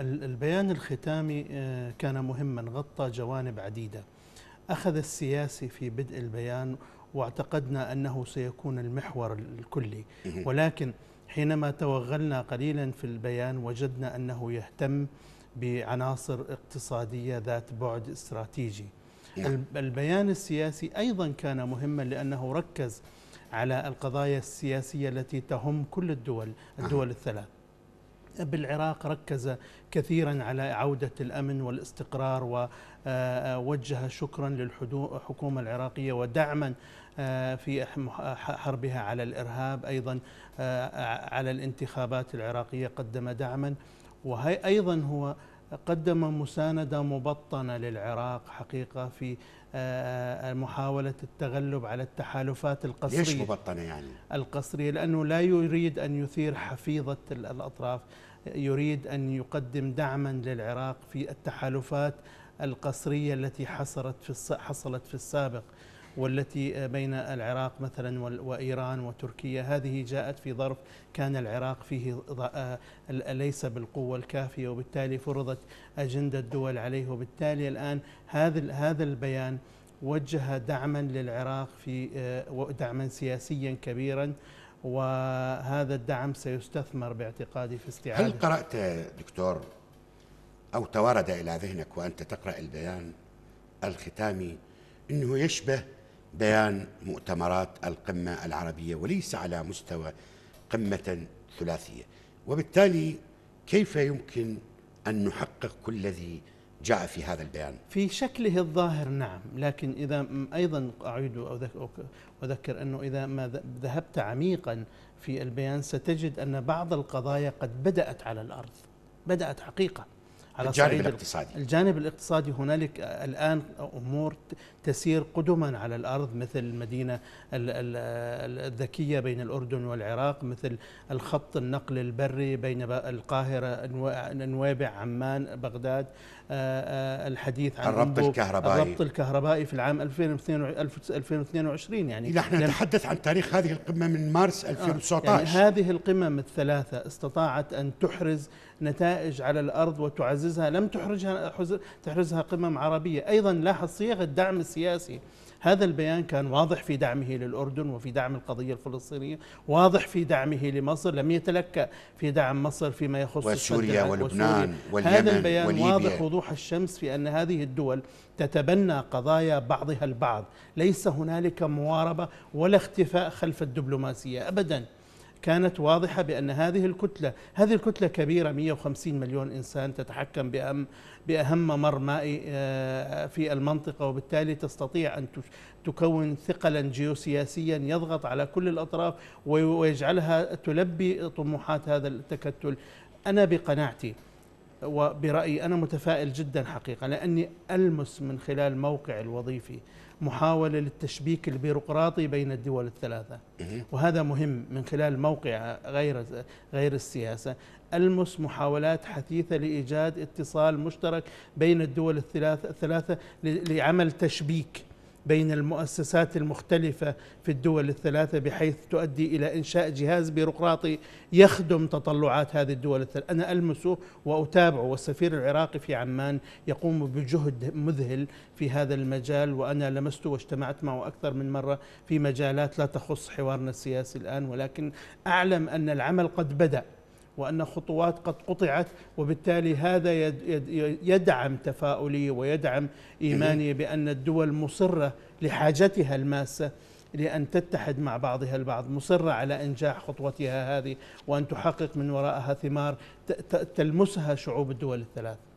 البيان الختامي آه، كان مهما غطى جوانب عديدة أخذ السياسي في بدء البيان واعتقدنا أنه سيكون المحور الكلي ولكن حينما توغلنا قليلا في البيان وجدنا أنه يهتم بعناصر اقتصادية ذات بعد استراتيجي نعم. البيان السياسي أيضا كان مهما لأنه ركز على القضايا السياسية التي تهم كل الدول الدول الثلاث بالعراق ركز كثيرا على عودة الأمن والاستقرار ووجه آه، آه، شكرا للحكومة العراقية ودعما آه، في حربها على الإرهاب أيضا على الانتخابات العراقية قدم دعما وهي أيضا هو قدم مساندة مبطنة للعراق حقيقة في آه، آه، محاولة التغلب على التحالفات القصرية ليش مبطنة يعني؟ القصرية لأنه لا يريد أن يثير حفيظة الأطراف يريد أن يقدم دعما للعراق في التحالفات القصرية التي حصلت في حصلت في السابق والتي آه، بين العراق مثلا وإيران وتركيا هذه جاءت في ظرف كان العراق فيه آه، ليس بالقوة الكافية وبالتالي فرضت أجندة الدول عليه وبالتالي الآن هذا هذا البيان وجه دعما للعراق في آه، دعما سياسيا كبيرا وهذا الدعم سيستثمر باعتقادي في استعادة هل قرأت دكتور أو تورد إلى ذهنك وأنت تقرأ البيان الختامي أنه يشبه بيان مؤتمرات القمة العربية وليس على مستوى قمة ثلاثية وبالتالي كيف يمكن أن نحقق كل الذي جاء في هذا البيان في شكله الظاهر نعم لكن إذا أيضا أعيد وأذكر أنه إذا ما ذهبت عميقا في البيان ستجد أن بعض القضايا قد بدأت على الأرض بدأت حقيقة على الجانب الاقتصادي الجانب الاقتصادي هنالك الآن أمور تسير قدما على الأرض مثل المدينة الذكية بين الأردن والعراق مثل الخط النقل البري بين القاهرة نويبع عمان بغداد آه، آه، الحديث عن الربط الكهربائي الربط الكهربائي في العام 2022 يعني نحن نتحدث عن تاريخ هذه القمة من مارس 2019 آه، يعني هذه القمم الثلاثة استطاعت أن تحرز نتائج على الأرض وتعززها لم تحرجها تحرزها قمم عربية أيضا لاحظ صيغ الدعم السياسي هذا البيان كان واضح في دعمه للأردن وفي دعم القضية الفلسطينية واضح في دعمه لمصر لم يتلكأ في دعم مصر فيما يخص سوريا ولبنان واليمن هذا البيان وليبيا. واضح وضوح الشمس في أن هذه الدول تتبنى قضايا بعضها البعض ليس هنالك مواربة ولا اختفاء خلف الدبلوماسية أبداً كانت واضحة بأن هذه الكتلة هذه الكتلة كبيرة 150 مليون إنسان تتحكم بأهم, بأهم ممر مائي آه، في المنطقة وبالتالي تستطيع أن تكون ثقلا جيوسياسيا يضغط على كل الأطراف ويجعلها تلبي طموحات هذا التكتل أنا بقناعتي وبرأيي أنا متفائل جدا حقيقة لأني ألمس من خلال موقع الوظيفي محاولة للتشبيك البيروقراطي بين الدول الثلاثة وهذا مهم من خلال موقع غير غير السياسة ألمس محاولات حثيثة لإيجاد اتصال مشترك بين الدول الثلاثة لعمل تشبيك بين المؤسسات المختلفة في الدول الثلاثة بحيث تؤدي إلى إنشاء جهاز بيروقراطي يخدم تطلعات هذه الدول الثلاثة أنا ألمسه وأتابعه والسفير العراقي في عمان يقوم بجهد مذهل في هذا المجال وأنا لمسته واجتمعت معه أكثر من مرة في مجالات لا تخص حوارنا السياسي الآن ولكن أعلم أن العمل قد بدأ وأن خطوات قد قطعت وبالتالي هذا يدعم تفاؤلي ويدعم إيماني إيه. بأن الدول مصرة لحاجتها الماسة لأن تتحد مع بعضها البعض مصرة على إنجاح خطوتها هذه وأن تحقق من وراءها ثمار تلمسها شعوب الدول الثلاث